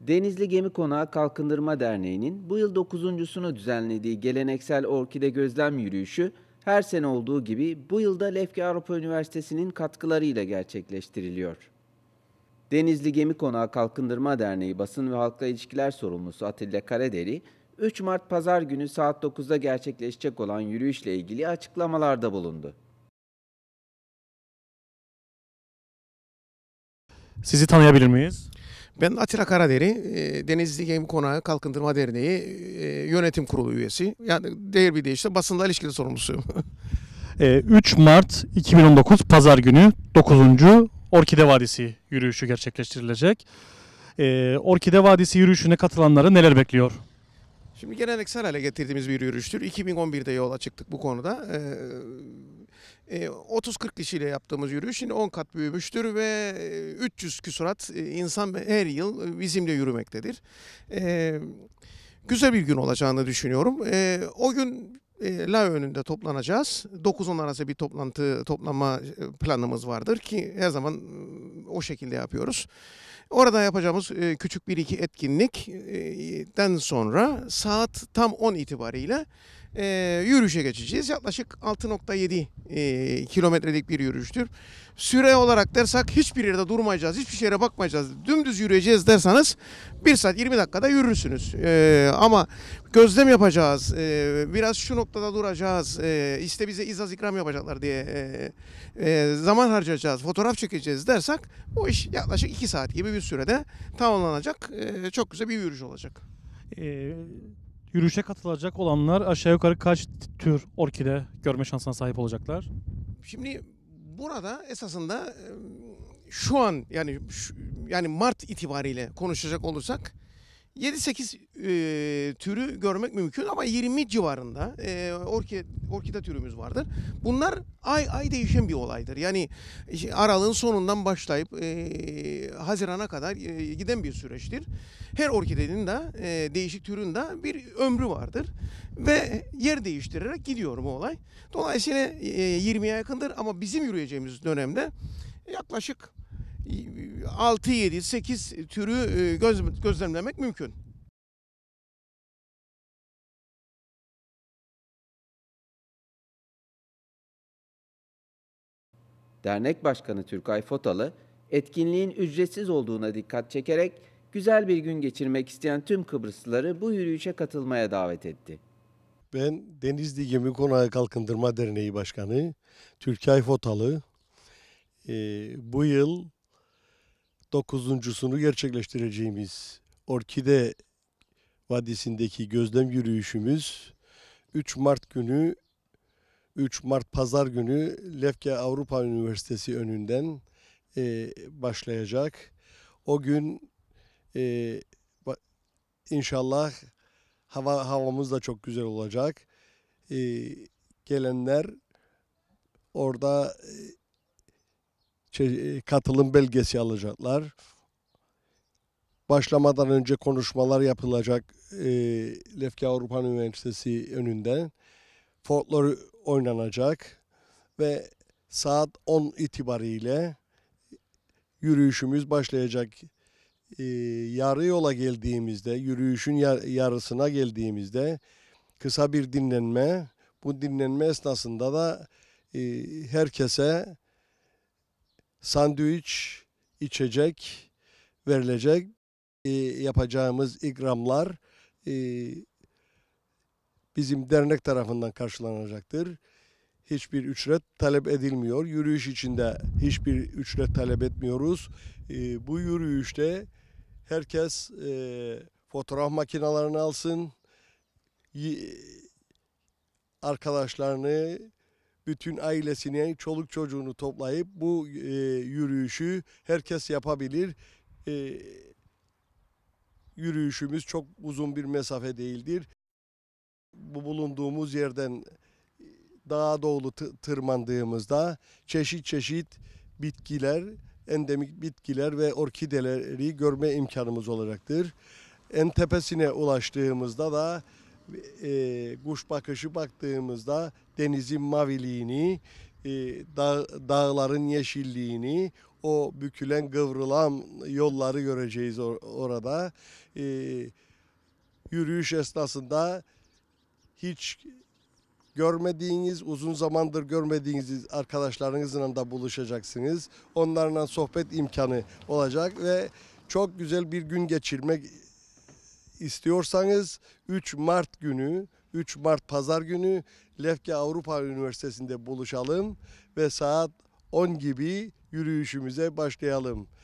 Denizli Gemi Konağı Kalkındırma Derneği'nin bu yıl dokuzuncusunu düzenlediği geleneksel orkide gözlem yürüyüşü her sene olduğu gibi bu yılda Lefke Avrupa Üniversitesi'nin katkılarıyla gerçekleştiriliyor. Denizli Gemi Konağı Kalkındırma Derneği Basın ve Halkla İlişkiler Sorumlusu Atilla Karaderi, 3 Mart Pazar günü saat 9'da gerçekleşecek olan yürüyüşle ilgili açıklamalarda bulundu. Sizi tanıyabilir miyiz? Ben Atilla Karaderi, e, Denizli Gemi Konağı Kalkındırma Derneği e, yönetim kurulu üyesi. Yani değer bir deyişle basında ilişkili sorumlusuyum. 3 e, Mart 2019 Pazar günü 9. Orkide Vadisi yürüyüşü gerçekleştirilecek. Orkide Vadisi yürüyüşüne katılanları neler bekliyor? Şimdi geleneksel hale getirdiğimiz bir yürüyüştür. 2011'de yola çıktık bu konuda. 30-40 kişiyle yaptığımız yürüyüş şimdi 10 kat büyümüştür ve 300 küsurat insan her yıl bizimle yürümektedir. Güzel bir gün olacağını düşünüyorum. O gün La önünde toplanacağız. 9-10 arası bir toplantı toplanma planımız vardır ki her zaman o şekilde yapıyoruz. Orada yapacağımız küçük bir iki etkinlikten sonra saat tam 10 itibariyle e, yürüyüşe geçeceğiz. Yaklaşık 6.7 e, kilometrelik bir yürüyüştür. Süre olarak dersek hiçbir yerde durmayacağız, hiçbir yere bakmayacağız. Dümdüz yürüyeceğiz derseniz 1 saat 20 dakikada yürürsünüz. E, ama gözlem yapacağız, e, biraz şu noktada duracağız, e, işte bize izaz ikram yapacaklar diye e, e, zaman harcayacağız, fotoğraf çekeceğiz dersek bu iş yaklaşık 2 saat gibi bir sürede tamamlanacak. E, çok güzel bir yürüyüş olacak. Ee, Yürüyüşe katılacak olanlar aşağı yukarı kaç tür orkide görme şansına sahip olacaklar? Şimdi burada esasında şu an yani şu, yani Mart itibariyle konuşacak olursak 7-8 e, türü görmek mümkün ama 20 civarında e, orkide, orkide türümüz vardır. Bunlar ay ay değişen bir olaydır. Yani işte aralığın sonundan başlayıp e, Haziran'a kadar e, giden bir süreçtir. Her orkidenin de e, değişik türün de bir ömrü vardır ve yer değiştirerek gidiyor bu olay. Dolayısıyla e, 20'ye yakındır ama bizim yürüyeceğimiz dönemde yaklaşık 6, 7, 8 türü e, göz, gözlemlemek mümkün. Dernek Başkanı Türkay Fotalı, etkinliğin ücretsiz olduğuna dikkat çekerek güzel bir gün geçirmek isteyen tüm Kıbrıslıları bu yürüyüşe katılmaya davet etti. Ben Denizli Gemi Konağı Kalkındırma Derneği Başkanı Türkay Fotalı. Ee, bu yıl dokuzuncusunu gerçekleştireceğimiz Orkide Vadisi'ndeki gözlem yürüyüşümüz 3 Mart günü 3 Mart Pazar günü Lefke Avrupa Üniversitesi önünden e, başlayacak. O gün e, inşallah hava havamız da çok güzel olacak. E, gelenler orada e, şey, e, katılım belgesi alacaklar. Başlamadan önce konuşmalar yapılacak e, Lefke Avrupa Üniversitesi önünden. Folklor oynanacak ve saat 10 itibariyle yürüyüşümüz başlayacak. E, yarı yola geldiğimizde, yürüyüşün yarısına geldiğimizde kısa bir dinlenme. Bu dinlenme esnasında da e, herkese sandviç, içecek verilecek. E, yapacağımız ikramlar e, bizim dernek tarafından karşılanacaktır. Hiçbir ücret talep edilmiyor. Yürüyüş içinde hiçbir ücret talep etmiyoruz. E, bu yürüyüşte herkes e, fotoğraf makinelerini alsın, arkadaşlarını bütün ailesini, çoluk çocuğunu toplayıp bu e, yürüyüşü herkes yapabilir. E, yürüyüşümüz çok uzun bir mesafe değildir. Bu bulunduğumuz yerden e, dağa doğru tırmandığımızda çeşit çeşit bitkiler, endemik bitkiler ve orkideleri görme imkanımız olacaktır. En tepesine ulaştığımızda da e, kuş bakışı baktığımızda denizin maviliğini, e, dağ, dağların yeşilliğini, o bükülen kıvrılan yolları göreceğiz or orada. E, yürüyüş esnasında hiç görmediğiniz, uzun zamandır görmediğiniz arkadaşlarınızla da buluşacaksınız. Onlarla sohbet imkanı olacak ve çok güzel bir gün geçirmek istiyorsanız 3 Mart günü 3 Mart Pazar günü Lefke Avrupa Üniversitesi'nde buluşalım ve saat 10 gibi yürüyüşümüze başlayalım.